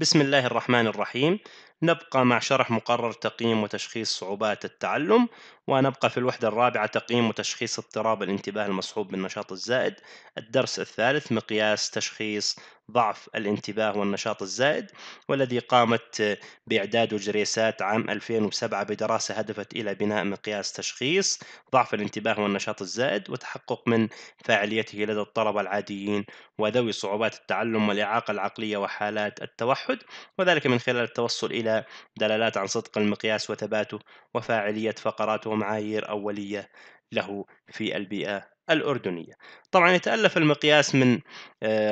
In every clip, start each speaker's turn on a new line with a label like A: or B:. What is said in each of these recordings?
A: بسم الله الرحمن الرحيم نبقى مع شرح مقرر تقييم وتشخيص صعوبات التعلم ونبقى في الوحدة الرابعة تقييم وتشخيص اضطراب الانتباه المصحوب بالنشاط الزائد الدرس الثالث مقياس تشخيص ضعف الانتباه والنشاط الزائد والذي قامت بإعداده جريسات عام 2007 بدراسة هدفت إلى بناء مقياس تشخيص ضعف الانتباه والنشاط الزائد وتحقق من فاعليته لدى الطلبة العاديين وذوي صعوبات التعلم والإعاقة العقلية وحالات التوحد التوحد وذلك من خلال التوصل إلى دلالات عن صدق المقياس وثباته وفاعلية فقرات ومعايير أولية له في البيئة الأردنية طبعا يتألف المقياس من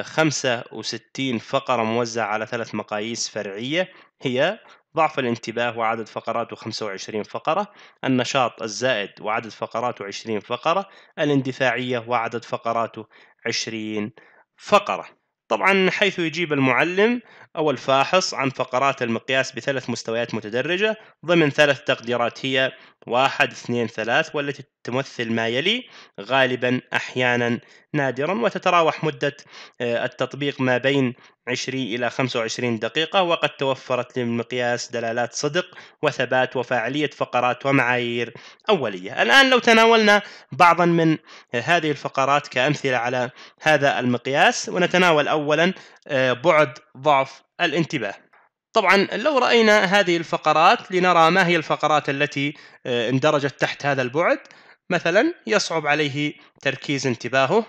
A: 65 آه، فقرة موزعة على ثلاث مقاييس فرعية هي ضعف الانتباه وعدد فقراته 25 فقرة النشاط الزائد وعدد فقراته 20 فقرة الاندفاعية وعدد فقراته 20 فقرة طبعا حيث يجيب المعلم أو الفاحص عن فقرات المقياس بثلاث مستويات متدرجة ضمن ثلاث تقديرات هي واحد اثنين ثلاث والتي تمثل ما يلي غالبا أحيانا نادرا وتتراوح مدة آه، التطبيق ما بين 20 إلى 25 دقيقة وقد توفرت للمقياس دلالات صدق وثبات وفاعلية فقرات ومعايير أولية الآن لو تناولنا بعضا من هذه الفقرات كأمثلة على هذا المقياس ونتناول أولا آه، بعد ضعف الانتباه طبعا لو راينا هذه الفقرات لنرى ما هي الفقرات التي آه، اندرجت تحت هذا البعد مثلا يصعب عليه تركيز انتباهه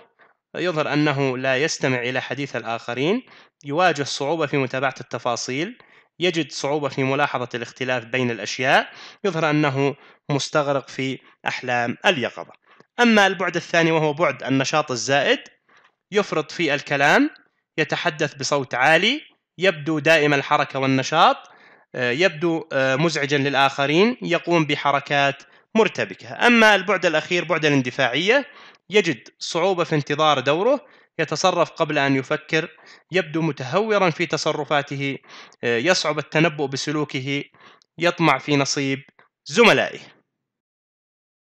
A: يظهر أنه لا يستمع إلى حديث الآخرين يواجه صعوبة في متابعة التفاصيل يجد صعوبة في ملاحظة الاختلاف بين الأشياء يظهر أنه مستغرق في أحلام اليقظة أما البعد الثاني وهو بعد النشاط الزائد يفرط في الكلام يتحدث بصوت عالي يبدو دائم الحركة والنشاط آه، يبدو آه، مزعجا للآخرين يقوم بحركات مرتبكة أما البعد الأخير بعد الاندفاعية يجد صعوبة في انتظار دوره يتصرف قبل أن يفكر يبدو متهورا في تصرفاته آه، يصعب التنبؤ بسلوكه يطمع في نصيب زملائه